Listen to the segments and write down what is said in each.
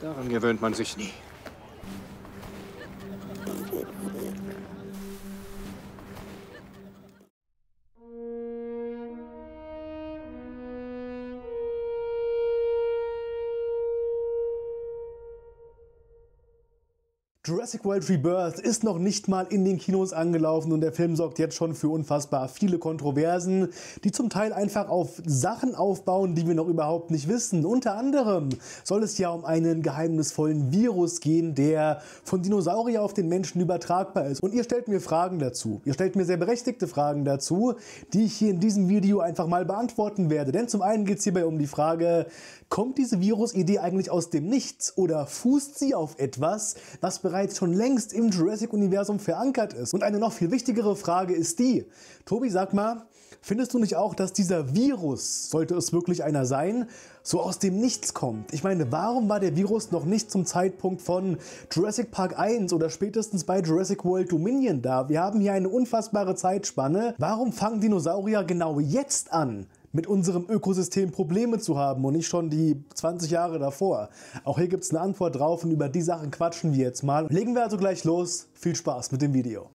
Daran gewöhnt man sich nie. Jurassic World Rebirth ist noch nicht mal in den Kinos angelaufen und der Film sorgt jetzt schon für unfassbar viele Kontroversen, die zum Teil einfach auf Sachen aufbauen, die wir noch überhaupt nicht wissen. Unter anderem soll es ja um einen geheimnisvollen Virus gehen, der von Dinosaurier auf den Menschen übertragbar ist. Und ihr stellt mir Fragen dazu. Ihr stellt mir sehr berechtigte Fragen dazu, die ich hier in diesem Video einfach mal beantworten werde. Denn zum einen geht es hierbei um die Frage, kommt diese Virusidee eigentlich aus dem Nichts oder fußt sie auf etwas, was bereits schon längst im Jurassic-Universum verankert ist. Und eine noch viel wichtigere Frage ist die, Tobi, sag mal, findest du nicht auch, dass dieser Virus, sollte es wirklich einer sein, so aus dem Nichts kommt? Ich meine, warum war der Virus noch nicht zum Zeitpunkt von Jurassic Park 1 oder spätestens bei Jurassic World Dominion da? Wir haben hier eine unfassbare Zeitspanne. Warum fangen Dinosaurier genau jetzt an? mit unserem Ökosystem Probleme zu haben und nicht schon die 20 Jahre davor. Auch hier gibt es eine Antwort drauf und über die Sachen quatschen wir jetzt mal. Legen wir also gleich los. Viel Spaß mit dem Video.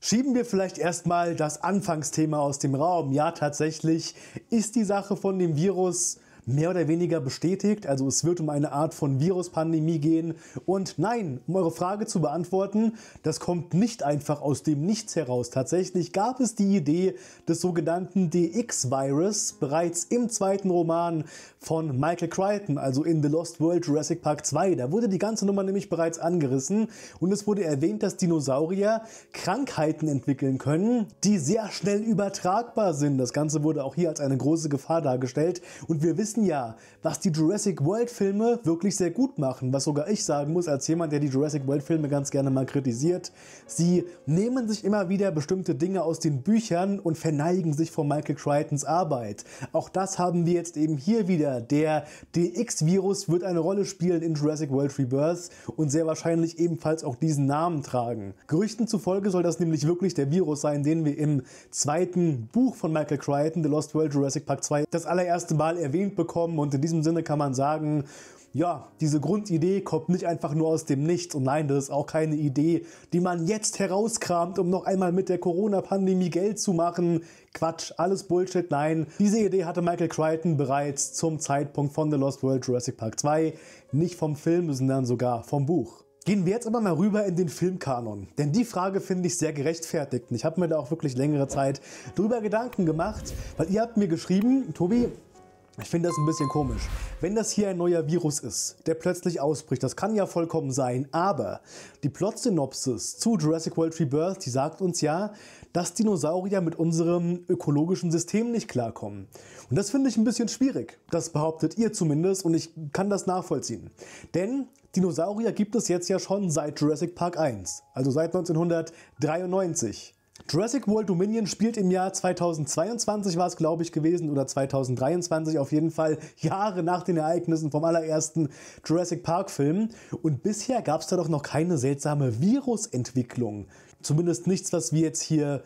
Schieben wir vielleicht erstmal das Anfangsthema aus dem Raum. Ja, tatsächlich ist die Sache von dem Virus mehr oder weniger bestätigt. Also es wird um eine Art von Viruspandemie gehen. Und nein, um eure Frage zu beantworten, das kommt nicht einfach aus dem Nichts heraus. Tatsächlich gab es die Idee des sogenannten DX-Virus bereits im zweiten Roman von Michael Crichton, also in The Lost World Jurassic Park 2. Da wurde die ganze Nummer nämlich bereits angerissen und es wurde erwähnt, dass Dinosaurier Krankheiten entwickeln können, die sehr schnell übertragbar sind. Das Ganze wurde auch hier als eine große Gefahr dargestellt und wir wissen, wissen ja, was die Jurassic World Filme wirklich sehr gut machen, was sogar ich sagen muss als jemand, der die Jurassic World Filme ganz gerne mal kritisiert. Sie nehmen sich immer wieder bestimmte Dinge aus den Büchern und verneigen sich vor Michael Crichtons Arbeit. Auch das haben wir jetzt eben hier wieder. Der DX-Virus wird eine Rolle spielen in Jurassic World Rebirth und sehr wahrscheinlich ebenfalls auch diesen Namen tragen. Gerüchten zufolge soll das nämlich wirklich der Virus sein, den wir im zweiten Buch von Michael Crichton, The Lost World Jurassic Park 2, das allererste Mal erwähnt bekommen bekommen. Und in diesem Sinne kann man sagen, ja, diese Grundidee kommt nicht einfach nur aus dem Nichts. Und nein, das ist auch keine Idee, die man jetzt herauskramt, um noch einmal mit der Corona-Pandemie Geld zu machen. Quatsch, alles Bullshit, nein. Diese Idee hatte Michael Crichton bereits zum Zeitpunkt von The Lost World Jurassic Park 2. Nicht vom Film, sondern sogar vom Buch. Gehen wir jetzt aber mal rüber in den Filmkanon. Denn die Frage finde ich sehr gerechtfertigt. Und ich habe mir da auch wirklich längere Zeit drüber Gedanken gemacht, weil ihr habt mir geschrieben, Tobi, ich finde das ein bisschen komisch. Wenn das hier ein neuer Virus ist, der plötzlich ausbricht, das kann ja vollkommen sein, aber die Plot-Synopsis zu Jurassic World Rebirth, die sagt uns ja, dass Dinosaurier mit unserem ökologischen System nicht klarkommen. Und das finde ich ein bisschen schwierig. Das behauptet ihr zumindest und ich kann das nachvollziehen. Denn Dinosaurier gibt es jetzt ja schon seit Jurassic Park 1, also seit 1993. Jurassic World Dominion spielt im Jahr 2022 war es glaube ich gewesen oder 2023 auf jeden Fall Jahre nach den Ereignissen vom allerersten Jurassic Park Film und bisher gab es da doch noch keine seltsame Virusentwicklung. Zumindest nichts, was wir jetzt hier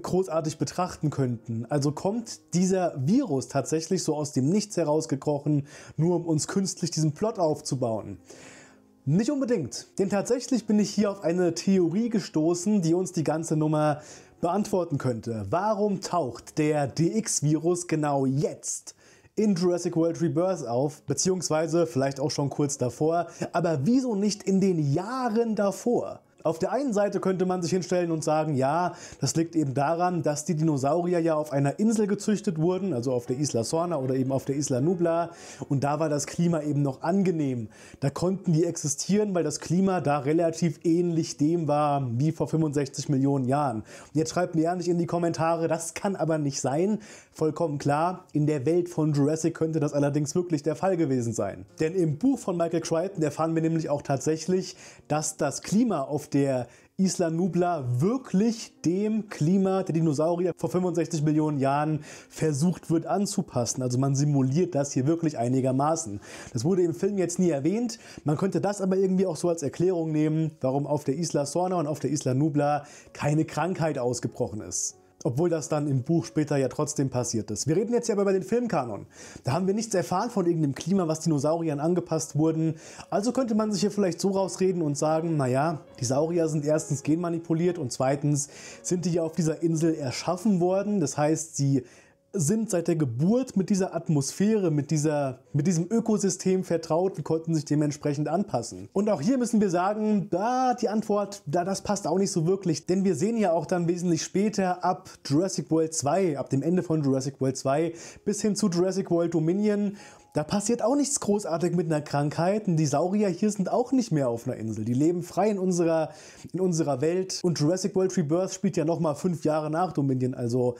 großartig betrachten könnten. Also kommt dieser Virus tatsächlich so aus dem Nichts herausgekrochen, nur um uns künstlich diesen Plot aufzubauen. Nicht unbedingt, denn tatsächlich bin ich hier auf eine Theorie gestoßen, die uns die ganze Nummer beantworten könnte. Warum taucht der DX-Virus genau jetzt in Jurassic World Rebirth auf, beziehungsweise vielleicht auch schon kurz davor, aber wieso nicht in den Jahren davor? Auf der einen Seite könnte man sich hinstellen und sagen, ja, das liegt eben daran, dass die Dinosaurier ja auf einer Insel gezüchtet wurden, also auf der Isla Sorna oder eben auf der Isla Nubla, Und da war das Klima eben noch angenehm. Da konnten die existieren, weil das Klima da relativ ähnlich dem war wie vor 65 Millionen Jahren. Und jetzt schreibt mir ja nicht in die Kommentare, das kann aber nicht sein. Vollkommen klar, in der Welt von Jurassic könnte das allerdings wirklich der Fall gewesen sein. Denn im Buch von Michael Crichton erfahren wir nämlich auch tatsächlich, dass das Klima auf der Isla Nublar wirklich dem Klima der Dinosaurier vor 65 Millionen Jahren versucht wird anzupassen. Also man simuliert das hier wirklich einigermaßen. Das wurde im Film jetzt nie erwähnt. Man könnte das aber irgendwie auch so als Erklärung nehmen, warum auf der Isla Sorna und auf der Isla Nublar keine Krankheit ausgebrochen ist. Obwohl das dann im Buch später ja trotzdem passiert ist. Wir reden jetzt ja aber über den Filmkanon. Da haben wir nichts erfahren von irgendeinem Klima, was Dinosauriern angepasst wurden. Also könnte man sich hier vielleicht so rausreden und sagen, naja, die Saurier sind erstens genmanipuliert und zweitens sind die ja auf dieser Insel erschaffen worden. Das heißt, sie sind seit der Geburt mit dieser Atmosphäre, mit, dieser, mit diesem Ökosystem vertraut und konnten sich dementsprechend anpassen. Und auch hier müssen wir sagen, da die Antwort, da das passt auch nicht so wirklich, denn wir sehen ja auch dann wesentlich später ab Jurassic World 2, ab dem Ende von Jurassic World 2 bis hin zu Jurassic World Dominion, da passiert auch nichts großartig mit einer Krankheit. Und die Saurier hier sind auch nicht mehr auf einer Insel. Die leben frei in unserer, in unserer Welt. Und Jurassic World Rebirth spielt ja nochmal fünf Jahre nach Dominion. Also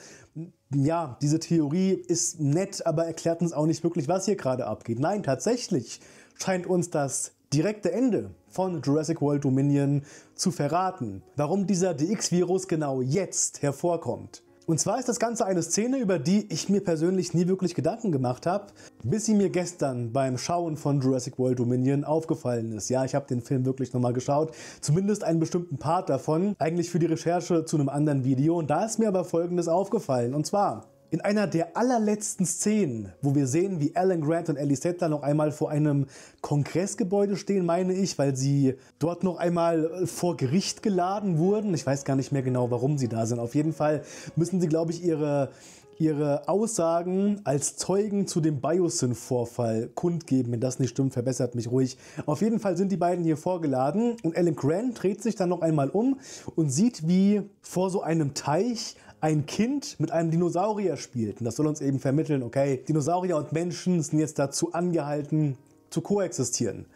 ja, diese Theorie ist nett, aber erklärt uns auch nicht wirklich, was hier gerade abgeht. Nein, tatsächlich scheint uns das direkte Ende von Jurassic World Dominion zu verraten, warum dieser DX-Virus genau jetzt hervorkommt. Und zwar ist das Ganze eine Szene, über die ich mir persönlich nie wirklich Gedanken gemacht habe, bis sie mir gestern beim Schauen von Jurassic World Dominion aufgefallen ist. Ja, ich habe den Film wirklich nochmal geschaut, zumindest einen bestimmten Part davon, eigentlich für die Recherche zu einem anderen Video. Und da ist mir aber Folgendes aufgefallen. Und zwar, in einer der allerletzten Szenen, wo wir sehen, wie Alan Grant und Ellie Sattler noch einmal vor einem Kongressgebäude stehen, meine ich, weil sie dort noch einmal äh, vor Gericht geladen wurden. Ich weiß gar nicht mehr genau, warum sie da sind. Auf jeden Fall müssen sie, glaube ich, ihre ihre Aussagen als Zeugen zu dem Biosyn-Vorfall kundgeben. Wenn das nicht stimmt, verbessert mich ruhig. Auf jeden Fall sind die beiden hier vorgeladen und Alan Grant dreht sich dann noch einmal um und sieht, wie vor so einem Teich ein Kind mit einem Dinosaurier spielt. Und das soll uns eben vermitteln, okay, Dinosaurier und Menschen sind jetzt dazu angehalten, zu koexistieren.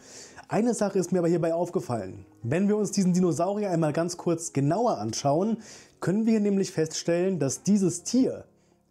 Eine Sache ist mir aber hierbei aufgefallen. Wenn wir uns diesen Dinosaurier einmal ganz kurz genauer anschauen, können wir nämlich feststellen, dass dieses Tier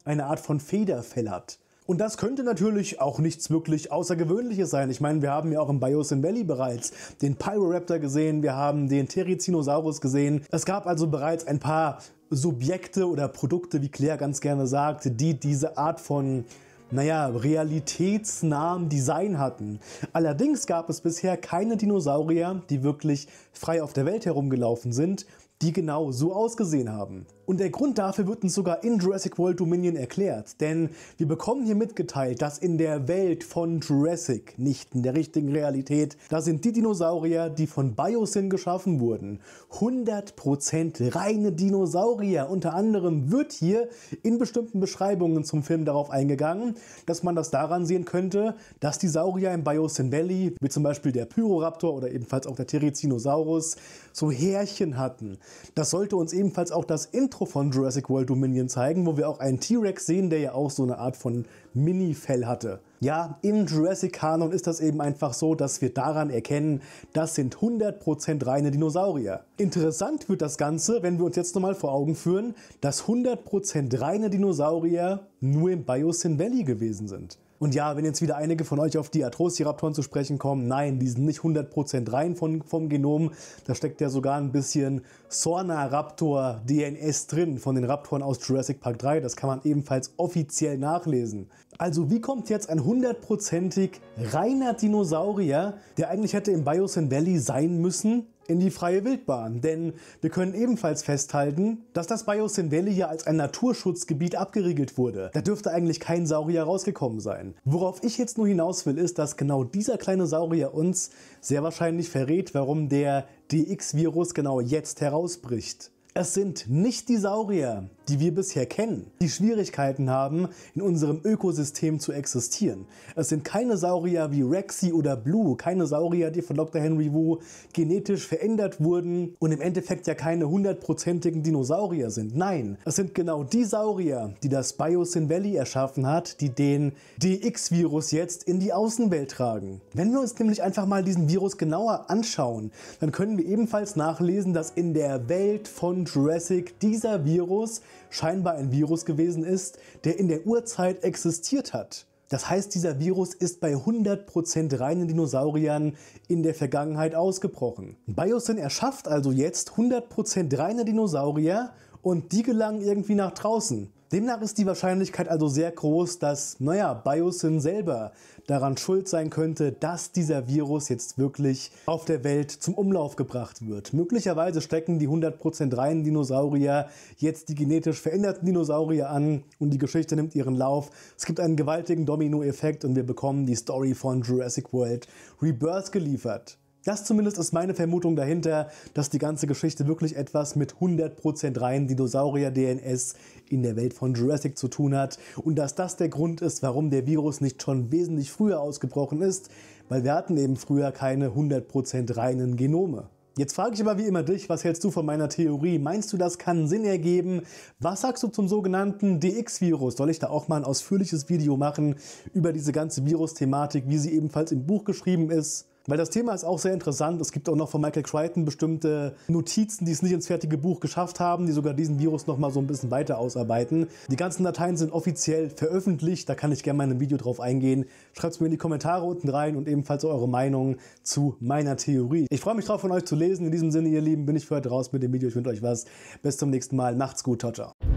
eine Art von Federfell hat. Und das könnte natürlich auch nichts wirklich Außergewöhnliches sein. Ich meine, wir haben ja auch im Biosyn Valley bereits den Pyroraptor gesehen, wir haben den Therizinosaurus gesehen. Es gab also bereits ein paar Subjekte oder Produkte, wie Claire ganz gerne sagt, die diese Art von naja, realitätsnahem Design hatten. Allerdings gab es bisher keine Dinosaurier, die wirklich frei auf der Welt herumgelaufen sind, die genau so ausgesehen haben. Und der Grund dafür wird uns sogar in Jurassic World Dominion erklärt, denn wir bekommen hier mitgeteilt, dass in der Welt von Jurassic, nicht in der richtigen Realität, da sind die Dinosaurier, die von Biosyn geschaffen wurden. 100% reine Dinosaurier. Unter anderem wird hier in bestimmten Beschreibungen zum Film darauf eingegangen, dass man das daran sehen könnte, dass die Saurier im Biosyn Valley, wie zum Beispiel der Pyroraptor oder ebenfalls auch der Therizinosaurus, so Härchen hatten. Das sollte uns ebenfalls auch das Intro Intro von Jurassic World Dominion zeigen, wo wir auch einen T-Rex sehen, der ja auch so eine Art von Mini-Fell hatte. Ja, im Jurassic-Kanon ist das eben einfach so, dass wir daran erkennen, das sind 100% reine Dinosaurier. Interessant wird das Ganze, wenn wir uns jetzt nochmal vor Augen führen, dass 100% reine Dinosaurier nur im Biosyn Valley gewesen sind. Und ja, wenn jetzt wieder einige von euch auf die Atrociraptoren zu sprechen kommen, nein, die sind nicht 100% rein von, vom Genom. Da steckt ja sogar ein bisschen Sorna-Raptor-DNS drin von den Raptoren aus Jurassic Park 3. Das kann man ebenfalls offiziell nachlesen. Also wie kommt jetzt ein hundertprozentig reiner Dinosaurier, der eigentlich hätte im Biosyn Valley sein müssen, in die freie Wildbahn. Denn wir können ebenfalls festhalten, dass das Biosyn Valley hier als ein Naturschutzgebiet abgeriegelt wurde. Da dürfte eigentlich kein Saurier rausgekommen sein. Worauf ich jetzt nur hinaus will, ist, dass genau dieser kleine Saurier uns sehr wahrscheinlich verrät, warum der DX-Virus genau jetzt herausbricht. Es sind nicht die Saurier, die wir bisher kennen, die Schwierigkeiten haben, in unserem Ökosystem zu existieren. Es sind keine Saurier wie Rexy oder Blue, keine Saurier, die von Dr. Henry Wu genetisch verändert wurden und im Endeffekt ja keine hundertprozentigen Dinosaurier sind. Nein, es sind genau die Saurier, die das Biosyn Valley erschaffen hat, die den DX-Virus jetzt in die Außenwelt tragen. Wenn wir uns nämlich einfach mal diesen Virus genauer anschauen, dann können wir ebenfalls nachlesen, dass in der Welt von Jurassic dieser Virus scheinbar ein Virus gewesen ist, der in der Urzeit existiert hat. Das heißt, dieser Virus ist bei 100% reinen Dinosauriern in der Vergangenheit ausgebrochen. Biosyn erschafft also jetzt 100% reine Dinosaurier und die gelangen irgendwie nach draußen. Demnach ist die Wahrscheinlichkeit also sehr groß, dass, naja, Biosyn selber daran schuld sein könnte, dass dieser Virus jetzt wirklich auf der Welt zum Umlauf gebracht wird. Möglicherweise stecken die 100% reinen Dinosaurier jetzt die genetisch veränderten Dinosaurier an und die Geschichte nimmt ihren Lauf. Es gibt einen gewaltigen Dominoeffekt und wir bekommen die Story von Jurassic World Rebirth geliefert. Das zumindest ist meine Vermutung dahinter, dass die ganze Geschichte wirklich etwas mit 100% rein Dinosaurier-DNS in der Welt von Jurassic zu tun hat und dass das der Grund ist, warum der Virus nicht schon wesentlich früher ausgebrochen ist, weil wir hatten eben früher keine 100% reinen Genome. Jetzt frage ich aber wie immer dich, was hältst du von meiner Theorie? Meinst du, das kann Sinn ergeben? Was sagst du zum sogenannten DX-Virus? Soll ich da auch mal ein ausführliches Video machen über diese ganze Virus-Thematik, wie sie ebenfalls im Buch geschrieben ist? Weil das Thema ist auch sehr interessant. Es gibt auch noch von Michael Crichton bestimmte Notizen, die es nicht ins fertige Buch geschafft haben, die sogar diesen Virus noch mal so ein bisschen weiter ausarbeiten. Die ganzen Dateien sind offiziell veröffentlicht. Da kann ich gerne mal in einem Video drauf eingehen. Schreibt es mir in die Kommentare unten rein und ebenfalls eure Meinung zu meiner Theorie. Ich freue mich drauf, von euch zu lesen. In diesem Sinne, ihr Lieben, bin ich für heute raus mit dem Video. Ich wünsche euch was. Bis zum nächsten Mal. Macht's gut. Ciao, ciao.